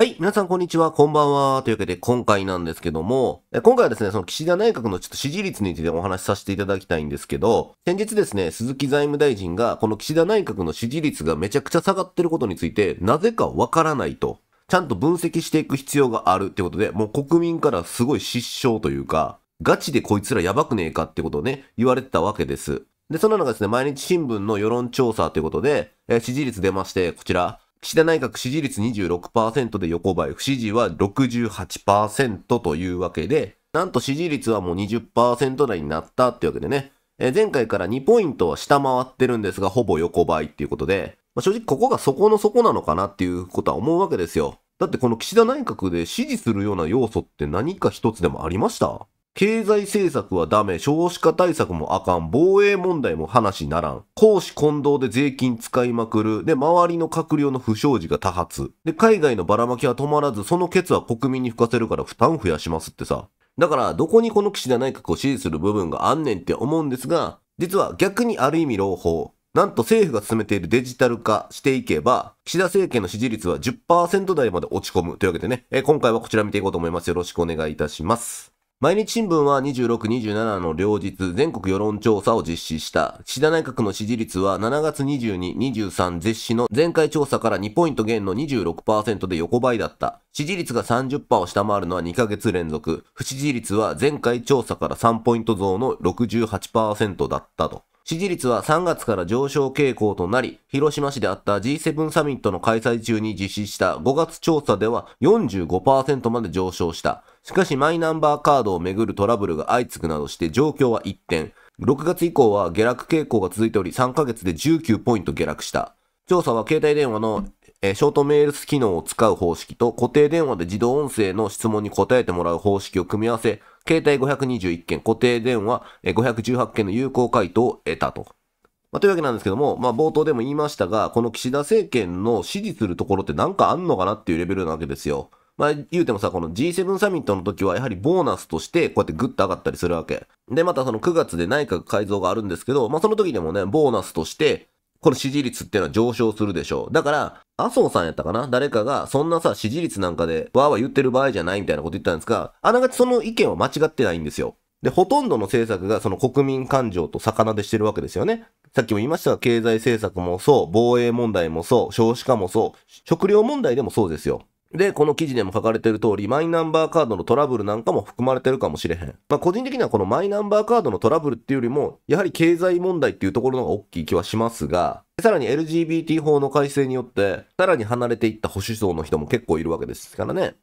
はい。皆さん、こんにちは。こんばんは。というわけで、今回なんですけども、今回はですね、その岸田内閣のちょっと支持率についてお話しさせていただきたいんですけど、先日ですね、鈴木財務大臣が、この岸田内閣の支持率がめちゃくちゃ下がってることについて、なぜかわからないと、ちゃんと分析していく必要があるってことで、もう国民からすごい失笑というか、ガチでこいつらやばくねえかってことをね、言われてたわけです。で、そんなのがですね、毎日新聞の世論調査ということで、え支持率出まして、こちら、岸田内閣支持率26%で横ばい、不支持は68%というわけで、なんと支持率はもう20%台になったってわけでね、え前回から2ポイントは下回ってるんですが、ほぼ横ばいっていうことで、まあ、正直ここが底の底なのかなっていうことは思うわけですよ。だってこの岸田内閣で支持するような要素って何か一つでもありました経済政策はダメ、少子化対策もあかん、防衛問題も話ならん、公私混同で税金使いまくる、で、周りの閣僚の不祥事が多発、で、海外のばらまきは止まらず、そのケツは国民に吹かせるから負担増やしますってさ。だから、どこにこの岸田内閣を支持する部分があんねんって思うんですが、実は逆にある意味朗報。なんと政府が進めているデジタル化していけば、岸田政権の支持率は10%台まで落ち込むというわけでね、え今回はこちら見ていこうと思います。よろしくお願いいたします。毎日新聞は26、27の両日、全国世論調査を実施した。岸田内閣の支持率は7月22、23絶死の前回調査から2ポイント減の26%で横ばいだった。支持率が30%を下回るのは2ヶ月連続。不支持率は前回調査から3ポイント増の68%だったと。支持率は3月から上昇傾向となり、広島市であった G7 サミットの開催中に実施した5月調査では45%まで上昇した。しかしマイナンバーカードをめぐるトラブルが相次ぐなどして状況は一転。6月以降は下落傾向が続いており3ヶ月で19ポイント下落した。調査は携帯電話のえー、ショートメールス機能を使う方式と固定電話で自動音声の質問に答えてもらう方式を組み合わせ、携帯521件、固定電話518件の有効回答を得たと。まあ、というわけなんですけども、まあ、冒頭でも言いましたが、この岸田政権の支持するところってなんかあんのかなっていうレベルなわけですよ。まあ、言うてもさ、この G7 サミットの時は、やはりボーナスとして、こうやってグッと上がったりするわけ。で、またその9月で内閣改造があるんですけど、まあ、その時でもね、ボーナスとして、この支持率っていうのは上昇するでしょう。だから、麻生さんやったかな誰かが、そんなさ、支持率なんかで、わーわー言ってる場合じゃないみたいなこと言ったんですが、あながちその意見は間違ってないんですよ。で、ほとんどの政策がその国民感情と魚でしてるわけですよね。さっきも言いましたが、経済政策もそう、防衛問題もそう、少子化もそう、食料問題でもそうですよ。で、この記事でも書かれてる通り、マイナンバーカードのトラブルなんかも含まれてるかもしれへん。まあ、個人的にはこのマイナンバーカードのトラブルっていうよりも、やはり経済問題っていうところの方が大きい気はしますが、さらに LGBT 法の改正によって、さらに離れていった保守層の人も結構いるわけですからね。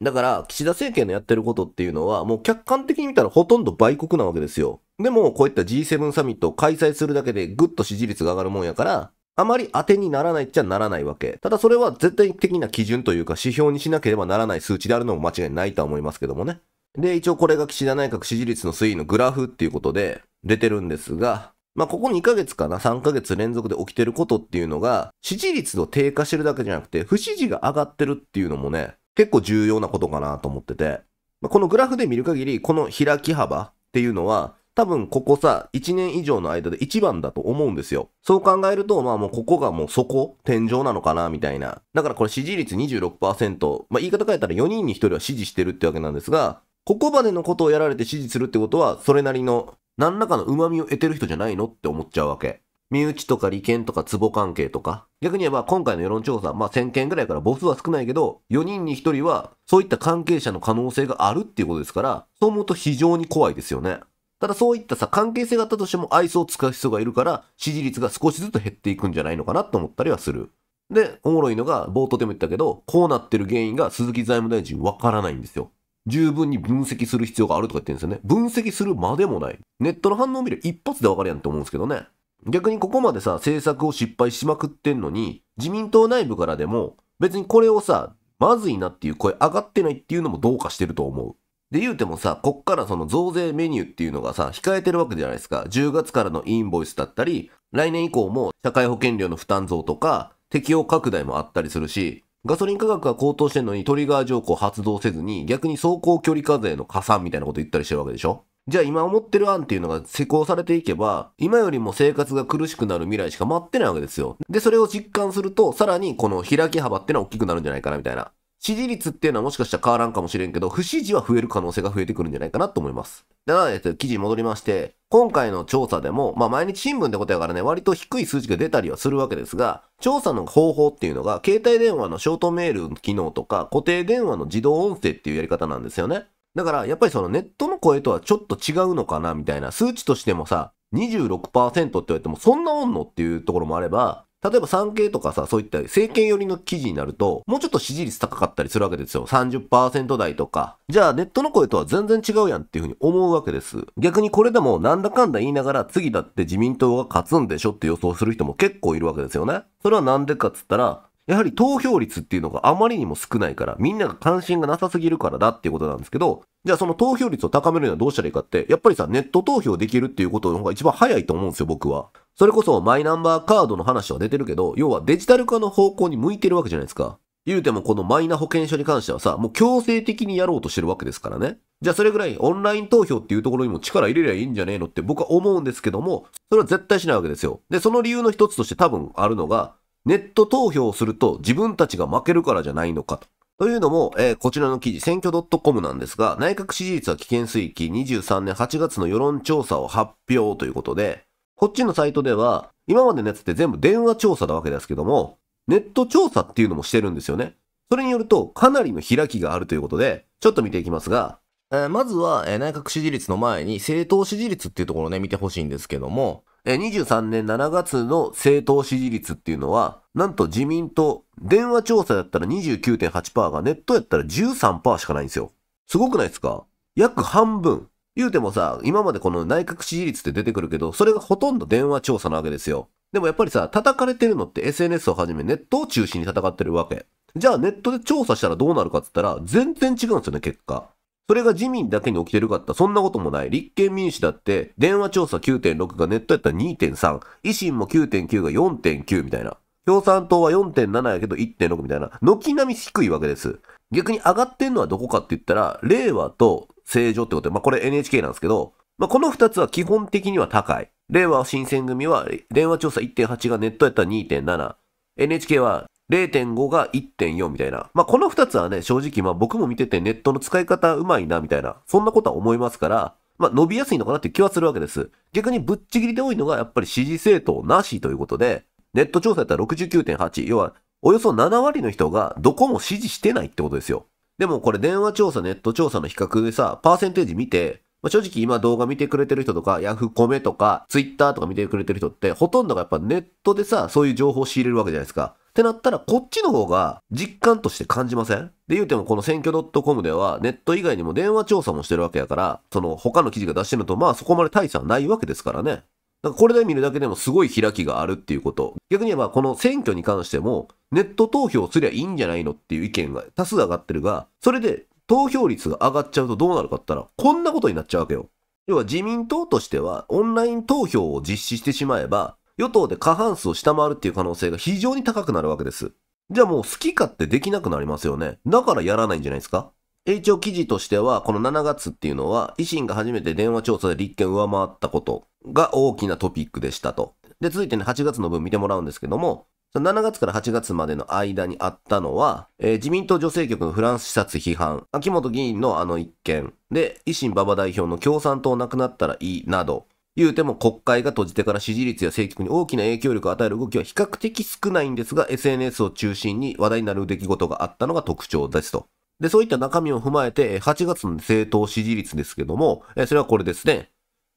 だから、岸田政権のやってることっていうのは、もう客観的に見たらほとんど売国なわけですよ。でも、こういった G7 サミットを開催するだけでぐっと支持率が上がるもんやから、あまり当てにならないっちゃならないわけ。ただそれは絶対的な基準というか指標にしなければならない数値であるのも間違いないと思いますけどもね。で、一応これが岸田内閣支持率の推移のグラフっていうことで出てるんですが、まあ、ここ2ヶ月かな、3ヶ月連続で起きてることっていうのが、支持率の低下してるだけじゃなくて、不支持が上がってるっていうのもね、結構重要なことかなと思ってて、まあ、このグラフで見る限り、この開き幅っていうのは、多分ここさ、1年以上の間で一番だと思うんですよ。そう考えると、まあもうここがもうそこ、天井なのかな、みたいな。だからこれ支持率26%、まあ言い方変えたら4人に1人は支持してるってわけなんですが、ここまでのことをやられて支持するってことは、それなりの何らかの旨味を得てる人じゃないのって思っちゃうわけ。身内とか利権とか壺関係とか。逆に言えば今回の世論調査、まあ1000件ぐらいからボスは少ないけど、4人に1人はそういった関係者の可能性があるっていうことですから、そう思うと非常に怖いですよね。ただそういったさ、関係性があったとしても愛想を使う人がいるから、支持率が少しずつ減っていくんじゃないのかなと思ったりはする。で、おもろいのが、冒頭でも言ったけど、こうなってる原因が鈴木財務大臣わからないんですよ。十分に分析する必要があるとか言ってるんですよね。分析するまでもない。ネットの反応を見る一発でわかるやんって思うんですけどね。逆にここまでさ、政策を失敗しまくってんのに、自民党内部からでも、別にこれをさ、まずいなっていう声上がってないっていうのもどうかしてると思う。で、言うてもさ、こっからその増税メニューっていうのがさ、控えてるわけじゃないですか。10月からのインボイスだったり、来年以降も社会保険料の負担増とか、適用拡大もあったりするし、ガソリン価格が高騰してるのにトリガー条項発動せずに、逆に走行距離課税の加算みたいなこと言ったりしてるわけでしょじゃあ今思ってる案っていうのが施行されていけば、今よりも生活が苦しくなる未来しか待ってないわけですよ。で、それを実感すると、さらにこの開き幅ってのは大きくなるんじゃないかなみたいな。支持率っていうのはもしかしたら変わらんかもしれんけど、不支持は増える可能性が増えてくるんじゃないかなと思います。で、なので、記事に戻りまして、今回の調査でも、まあ毎日新聞ってことやからね、割と低い数字が出たりはするわけですが、調査の方法っていうのが、携帯電話のショートメールの機能とか、固定電話の自動音声っていうやり方なんですよね。だから、やっぱりそのネットの声とはちょっと違うのかな、みたいな。数値としてもさ、26%って言われてもそんなおんのっていうところもあれば、例えば産経とかさ、そういった政権寄りの記事になると、もうちょっと支持率高かったりするわけですよ。30%台とか。じゃあネットの声とは全然違うやんっていうふうに思うわけです。逆にこれでもなんだかんだ言いながら次だって自民党が勝つんでしょって予想する人も結構いるわけですよね。それはなんでかっつったら、やはり投票率っていうのがあまりにも少ないから、みんなが関心がなさすぎるからだっていうことなんですけど、じゃあその投票率を高めるにはどうしたらいいかって、やっぱりさ、ネット投票できるっていうことの方が一番早いと思うんですよ、僕は。それこそマイナンバーカードの話は出てるけど、要はデジタル化の方向に向いてるわけじゃないですか。言うてもこのマイナ保険証に関してはさ、もう強制的にやろうとしてるわけですからね。じゃあそれぐらいオンライン投票っていうところにも力入れりゃいいんじゃねえのって僕は思うんですけども、それは絶対しないわけですよ。で、その理由の一つとして多分あるのが、ネット投票をすると自分たちが負けるからじゃないのかと。というのも、えー、こちらの記事、選挙 .com なんですが、内閣支持率は危険水域23年8月の世論調査を発表ということで、こっちのサイトでは、今までのやつって全部電話調査なわけですけども、ネット調査っていうのもしてるんですよね。それによると、かなりの開きがあるということで、ちょっと見ていきますが、えー、まずは、えー、内閣支持率の前に政党支持率っていうところをね、見てほしいんですけども、えー、23年7月の政党支持率っていうのは、なんと自民党、電話調査だったら29.8%がネットやったら13%しかないんですよ。すごくないですか約半分。言うてもさ、今までこの内閣支持率って出てくるけど、それがほとんど電話調査なわけですよ。でもやっぱりさ、叩かれてるのって SNS をはじめネットを中心に戦ってるわけ。じゃあネットで調査したらどうなるかって言ったら、全然違うんですよね、結果。それが自民だけに起きてるかったそんなこともない。立憲民主だって、電話調査9.6がネットやったら2.3、維新も9.9が4.9みたいな。共産党は4.7やけど1.6みたいな、軒並み低いわけです。逆に上がってんのはどこかって言ったら、令和と正常ってことで、まあこれ NHK なんですけど、まあこの2つは基本的には高い。令和新選組は電話調査1.8がネットやったら2.7。NHK は0.5が1.4みたいな。まあ、この2つはね、正直まあ僕も見ててネットの使い方うまいなみたいな、そんなことは思いますから、まあ、伸びやすいのかなって気はするわけです。逆にぶっちぎりで多いのがやっぱり支持政党なしということで、ネット調査やったら69.8。要は、およそ7割の人がどこも支持してないってことですよ。でもこれ電話調査、ネット調査の比較でさ、パーセンテージ見て、まあ、正直今動画見てくれてる人とか、ヤフコメとか、ツイッターとか見てくれてる人って、ほとんどがやっぱネットでさ、そういう情報を仕入れるわけじゃないですか。ってなったら、こっちの方が実感として感じませんで、言うてもこの選挙 .com では、ネット以外にも電話調査もしてるわけやから、その他の記事が出してるのと、まあそこまで大差はないわけですからね。んかこれで見るだけでもすごい開きがあるっていうこと。逆に言えばこの選挙に関してもネット投票すりゃいいんじゃないのっていう意見が多数上がってるが、それで投票率が上がっちゃうとどうなるかって言ったらこんなことになっちゃうわけよ。要は自民党としてはオンライン投票を実施してしまえば与党で過半数を下回るっていう可能性が非常に高くなるわけです。じゃあもう好き勝手できなくなりますよね。だからやらないんじゃないですか影響記事としては、この7月っていうのは、維新が初めて電話調査で立憲を上回ったことが大きなトピックでしたと。で、続いてね、8月の分見てもらうんですけども、7月から8月までの間にあったのは、えー、自民党女性局のフランス視察批判、秋元議員のあの一件、で、維新馬場代表の共産党なくなったらいいなど、言うても国会が閉じてから支持率や政局に大きな影響力を与える動きは比較的少ないんですが、SNS を中心に話題になる出来事があったのが特徴ですと。で、そういった中身を踏まえて、8月の政党支持率ですけども、それはこれですね。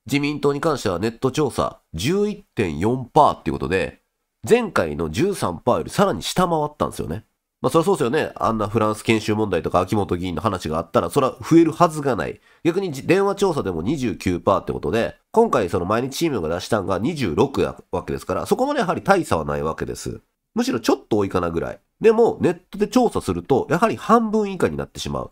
自民党に関してはネット調査11.4%っていうことで、前回の13%よりさらに下回ったんですよね。まあそりゃそうですよね。あんなフランス研修問題とか秋元議員の話があったら、それは増えるはずがない。逆に電話調査でも29%ってことで、今回その毎日チームが出したんが26やわけですから、そこまでやはり大差はないわけです。むしろちょっと多いかなぐらい。でも、ネットで調査すると、やはり半分以下になってしまう。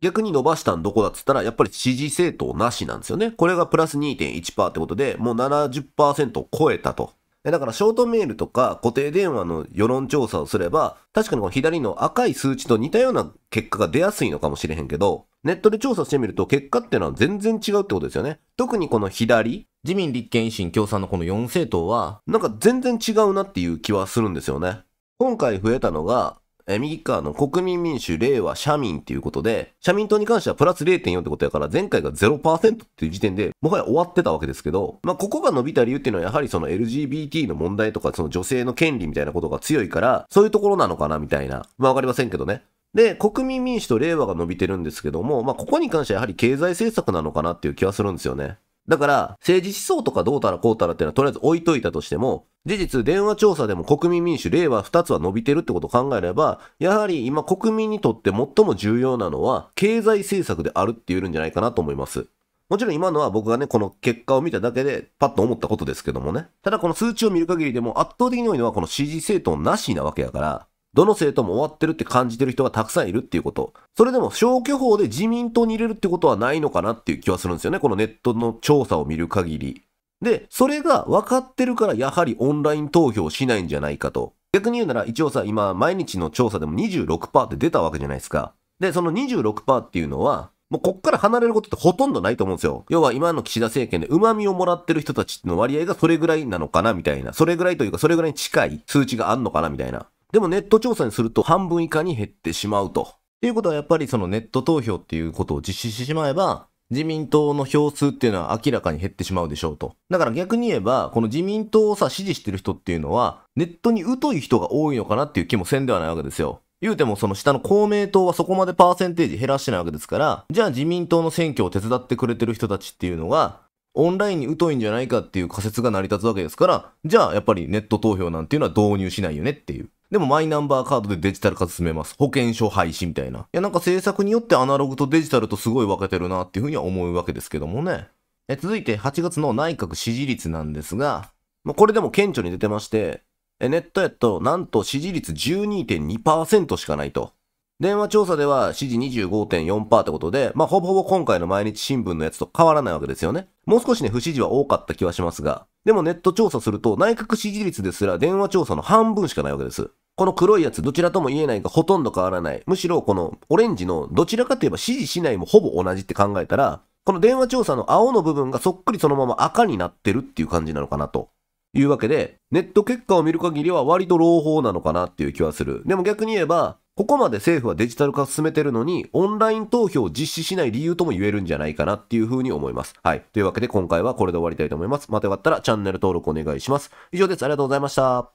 逆に伸ばしたんどこだっつったら、やっぱり支持政党なしなんですよね。これがプラス2.1%ってことで、もう70%を超えたと。だから、ショートメールとか固定電話の世論調査をすれば、確かにこの左の赤い数値と似たような結果が出やすいのかもしれへんけど、ネットで調査してみると結果っていうのは全然違うってことですよね。特にこの左、自民、立憲、維新、共産のこの4政党は、なんか全然違うなっていう気はするんですよね。今回増えたのが、え右側の国民民主、令和、社民っていうことで、社民党に関してはプラス0.4ってことやから、前回が0%っていう時点で、もはや終わってたわけですけど、まあ、ここが伸びた理由っていうのは、やはりその LGBT の問題とか、その女性の権利みたいなことが強いから、そういうところなのかなみたいな。まあ、わかりませんけどね。で、国民民主と令和が伸びてるんですけども、まあ、ここに関してはやはり経済政策なのかなっていう気はするんですよね。だから、政治思想とかどうたらこうたらっていうのはとりあえず置いといたとしても、事実、電話調査でも国民民主、令和2つは伸びてるってことを考えれば、やはり今国民にとって最も重要なのは、経済政策であるって言えるんじゃないかなと思います。もちろん今のは僕がね、この結果を見ただけで、パッと思ったことですけどもね。ただこの数値を見る限りでも、圧倒的に多いのはこの支持政党なしなわけやから、どの政党も終わってるって感じてる人がたくさんいるっていうこと。それでも消去法で自民党に入れるってことはないのかなっていう気はするんですよね。このネットの調査を見る限り。で、それが分かってるからやはりオンライン投票しないんじゃないかと。逆に言うなら一応さ、今毎日の調査でも26%って出たわけじゃないですか。で、その26%っていうのは、もうこっから離れることってほとんどないと思うんですよ。要は今の岸田政権で旨味をもらってる人たちの割合がそれぐらいなのかなみたいな。それぐらいというかそれぐらいに近い数値があんのかなみたいな。でもネット調査にすると半分以下に減ってしまうと。っていうことはやっぱりそのネット投票っていうことを実施してしまえば、自民党の票数っていうのは明らかに減ってしまうでしょうと。だから逆に言えば、この自民党をさ、支持してる人っていうのは、ネットに疎い人が多いのかなっていう気もせんではないわけですよ。言うてもその下の公明党はそこまでパーセンテージ減らしてないわけですから、じゃあ自民党の選挙を手伝ってくれてる人たちっていうのが、オンラインに疎いんじゃないかっていう仮説が成り立つわけですから、じゃあやっぱりネット投票なんていうのは導入しないよねっていう。でもマイナンバーカードでデジタル化進めます。保険証廃止みたいな。いや、なんか政策によってアナログとデジタルとすごい分けてるなっていうふうには思うわけですけどもね。え続いて8月の内閣支持率なんですが、まあ、これでも顕著に出てまして、えネットやとなんと支持率12.2%しかないと。電話調査では支持25.4%ってことで、まあ、ほぼほぼ今回の毎日新聞のやつと変わらないわけですよね。もう少しね、不支持は多かった気はしますが、でもネット調査すると、内閣支持率ですら電話調査の半分しかないわけです。この黒いやつ、どちらとも言えないがほとんど変わらない。むしろこのオレンジのどちらかといえば支持しないもほぼ同じって考えたら、この電話調査の青の部分がそっくりそのまま赤になってるっていう感じなのかなと。いうわけで、ネット結果を見る限りは割と朗報なのかなっていう気はする。でも逆に言えば、ここまで政府はデジタル化を進めてるのに、オンライン投票を実施しない理由とも言えるんじゃないかなっていうふうに思います。はい。というわけで今回はこれで終わりたいと思います。またよかったらチャンネル登録お願いします。以上です。ありがとうございました。